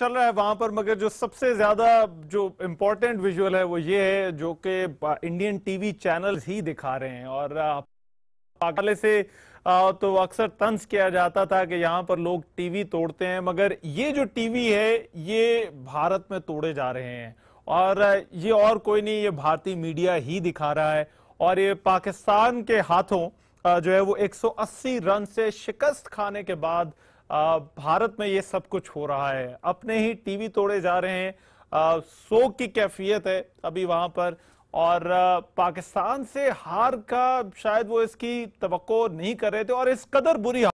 चल रहा है वहां पर मगर जो सबसे ज्यादा जो इम्पोर्टेंट विजुअल है वो ये है जो कि इंडियन टीवी चैनल ही दिखा रहे हैं और पहले से तो अक्सर तंज किया जाता था कि यहाँ पर लोग टीवी तोड़ते हैं मगर ये जो टीवी है ये भारत में तोड़े जा रहे हैं और ये और कोई नहीं ये भारतीय मीडिया ही दिखा रहा है और ये पाकिस्तान के हाथों जो है वो 180 रन से शिकस्त खाने के बाद भारत में ये सब कुछ हो रहा है अपने ही टीवी तोड़े जा रहे हैं शोक की कैफियत है अभी वहां पर और पाकिस्तान से हार का शायद वो इसकी तो नहीं कर रहे थे और इस कदर बुरी